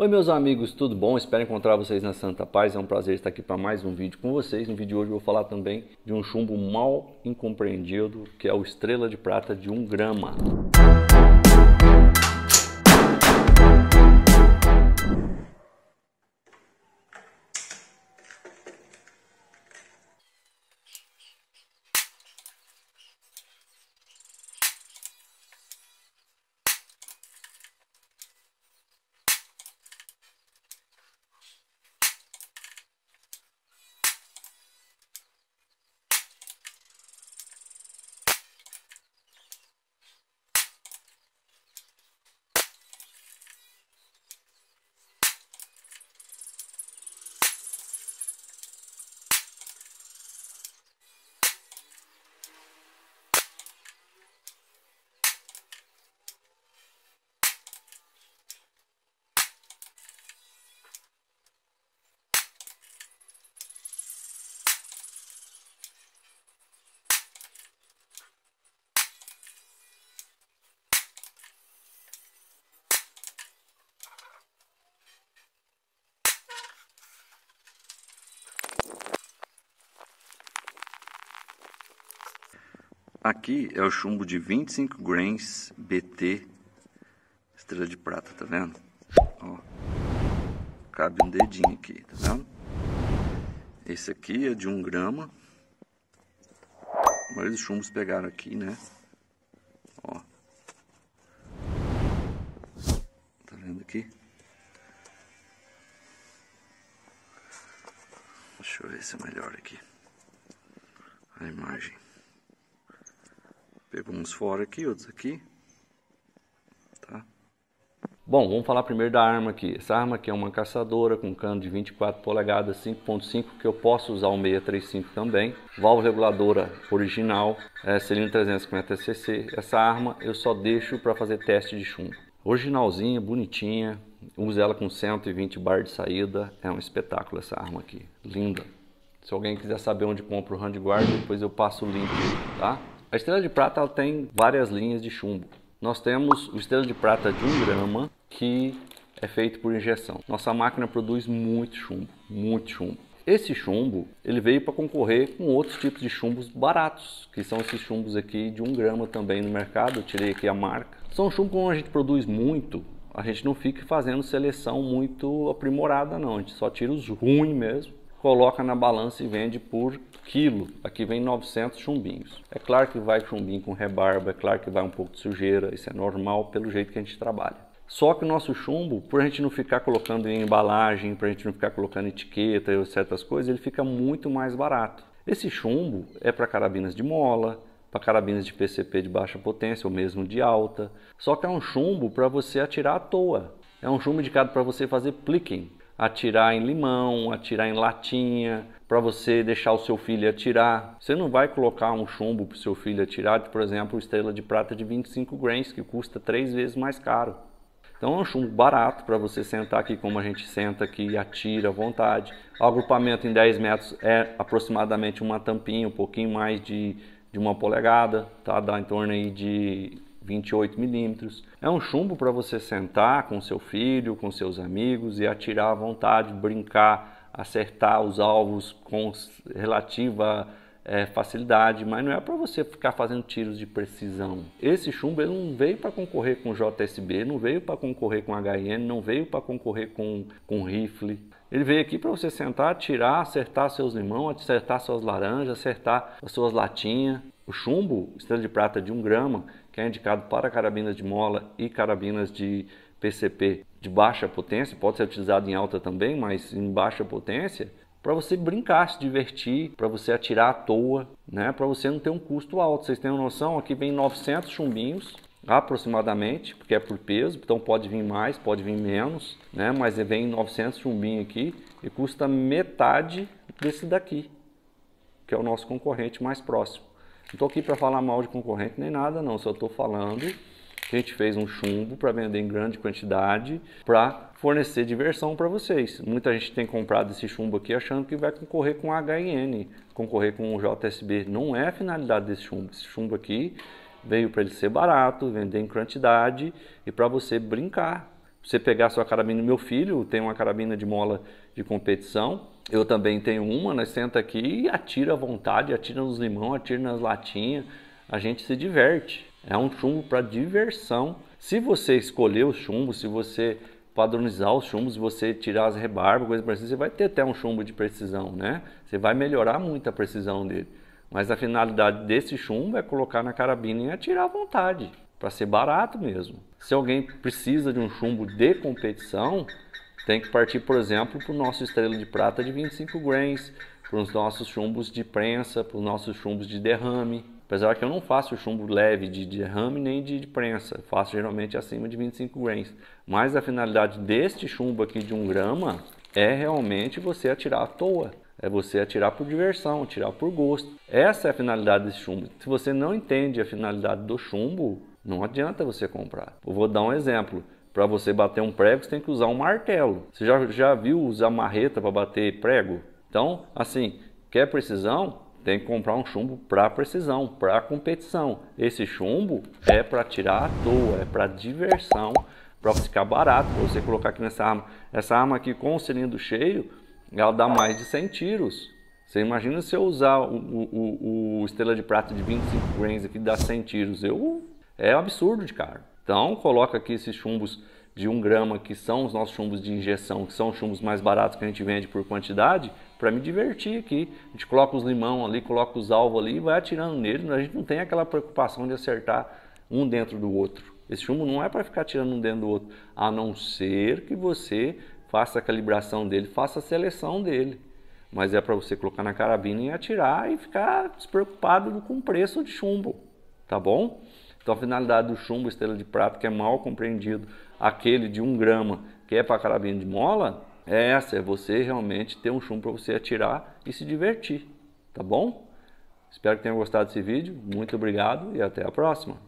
Oi meus amigos, tudo bom? Espero encontrar vocês na Santa Paz. É um prazer estar aqui para mais um vídeo com vocês. No vídeo de hoje eu vou falar também de um chumbo mal incompreendido, que é o Estrela de Prata de 1 grama. Aqui é o chumbo de 25 grains BT, estrela de prata, tá vendo? Ó, cabe um dedinho aqui, tá vendo? Esse aqui é de 1 grama. Mas os chumbos pegaram aqui, né? Ó. Tá vendo aqui? Deixa eu ver se é melhor aqui. A imagem. Pegou uns fora aqui, outros aqui. Tá? Bom, vamos falar primeiro da arma aqui. Essa arma aqui é uma caçadora com cano de 24 polegadas 5.5 que eu posso usar o 635 também. Válvula reguladora original, é, cilindro 350 cc. Essa arma eu só deixo para fazer teste de chumbo. Originalzinha, bonitinha. Usa ela com 120 bar de saída. É um espetáculo essa arma aqui. Linda. Se alguém quiser saber onde compra o handguard, depois eu passo o link, tá? A estrela de prata ela tem várias linhas de chumbo. Nós temos o estrela de prata de 1 grama, que é feito por injeção. Nossa máquina produz muito chumbo, muito chumbo. Esse chumbo, ele veio para concorrer com outros tipos de chumbos baratos, que são esses chumbos aqui de 1 grama também no mercado, eu tirei aqui a marca. São chumbos onde a gente produz muito, a gente não fica fazendo seleção muito aprimorada não, a gente só tira os ruins mesmo coloca na balança e vende por quilo. Aqui vem 900 chumbinhos. É claro que vai chumbinho com rebarba, é claro que vai um pouco de sujeira, isso é normal pelo jeito que a gente trabalha. Só que o nosso chumbo, por a gente não ficar colocando em embalagem, para a gente não ficar colocando etiqueta e certas coisas, ele fica muito mais barato. Esse chumbo é para carabinas de mola, para carabinas de PCP de baixa potência ou mesmo de alta. Só que é um chumbo para você atirar à toa. É um chumbo indicado para você fazer plicking, atirar em limão, atirar em latinha, para você deixar o seu filho atirar. Você não vai colocar um chumbo para o seu filho atirar, por exemplo, estrela de prata de 25 grains, que custa três vezes mais caro. Então é um chumbo barato para você sentar aqui como a gente senta aqui e atira à vontade. O agrupamento em 10 metros é aproximadamente uma tampinha, um pouquinho mais de, de uma polegada, tá? dá em torno aí de 28 milímetros. É um chumbo para você sentar com seu filho, com seus amigos e atirar à vontade, brincar, acertar os alvos com relativa é, facilidade, mas não é para você ficar fazendo tiros de precisão. Esse chumbo ele não veio para concorrer com JSB, não veio para concorrer com HN, não veio para concorrer com, com rifle. Ele veio aqui para você sentar, tirar, acertar seus limões, acertar suas laranjas, acertar as suas latinhas. O chumbo, estrela de prata de 1 um grama, que é indicado para carabinas de mola e carabinas de PCP de baixa potência, pode ser utilizado em alta também, mas em baixa potência, para você brincar, se divertir, para você atirar à toa, né? Para você não ter um custo alto. Vocês têm uma noção? Aqui vem 900 chumbinhos aproximadamente, porque é por peso, então pode vir mais, pode vir menos, né? Mas vem 900 chumbinhos aqui e custa metade desse daqui, que é o nosso concorrente mais próximo. Não estou aqui para falar mal de concorrente nem nada, não. Só estou falando que a gente fez um chumbo para vender em grande quantidade para fornecer diversão para vocês. Muita gente tem comprado esse chumbo aqui achando que vai concorrer com HN, concorrer com o JSB. Não é a finalidade desse chumbo. Esse chumbo aqui veio para ele ser barato, vender em quantidade e para você brincar. Você pegar sua carabina, meu filho tem uma carabina de mola de competição eu também tenho uma, nós né? senta aqui e atira à vontade, atira nos limão, atira nas latinhas, a gente se diverte. É um chumbo para diversão. Se você escolher o chumbo, se você padronizar os chumbos, se você tirar as rebarbas, coisa parecida, você vai ter até um chumbo de precisão, né? Você vai melhorar muito a precisão dele. Mas a finalidade desse chumbo é colocar na carabina e atirar à vontade, para ser barato mesmo. Se alguém precisa de um chumbo de competição, tem que partir, por exemplo, para o nosso estrela de prata de 25 grains, para os nossos chumbos de prensa, para os nossos chumbos de derrame. Apesar que eu não faço chumbo leve de derrame nem de, de prensa, faço geralmente acima de 25 grains. Mas a finalidade deste chumbo aqui de 1 grama é realmente você atirar à toa. É você atirar por diversão, atirar por gosto. Essa é a finalidade desse chumbo. Se você não entende a finalidade do chumbo, não adianta você comprar. Eu vou dar um exemplo. Para você bater um prego, você tem que usar um martelo. Você já, já viu usar marreta para bater prego? Então, assim, quer precisão? Tem que comprar um chumbo para precisão, para competição. Esse chumbo é para tirar à toa, é para diversão, para ficar barato, para você colocar aqui nessa arma. Essa arma aqui com o cilindro cheio, ela dá mais de 100 tiros. Você imagina se eu usar o, o, o, o Estrela de Prata de 25 grains aqui, dá 100 tiros. Eu, é absurdo de caro. Então, coloca aqui esses chumbos de 1 grama, que são os nossos chumbos de injeção, que são os chumbos mais baratos que a gente vende por quantidade, para me divertir aqui. A gente coloca os limão ali, coloca os alvos ali e vai atirando nele. A gente não tem aquela preocupação de acertar um dentro do outro. Esse chumbo não é para ficar tirando um dentro do outro, a não ser que você faça a calibração dele, faça a seleção dele. Mas é para você colocar na carabina e atirar e ficar despreocupado com o preço de chumbo, tá bom? Então, a finalidade do chumbo estrela de prata, que é mal compreendido, aquele de um grama, que é para carabina de mola, é essa, é você realmente ter um chumbo para você atirar e se divertir, tá bom? Espero que tenham gostado desse vídeo, muito obrigado e até a próxima!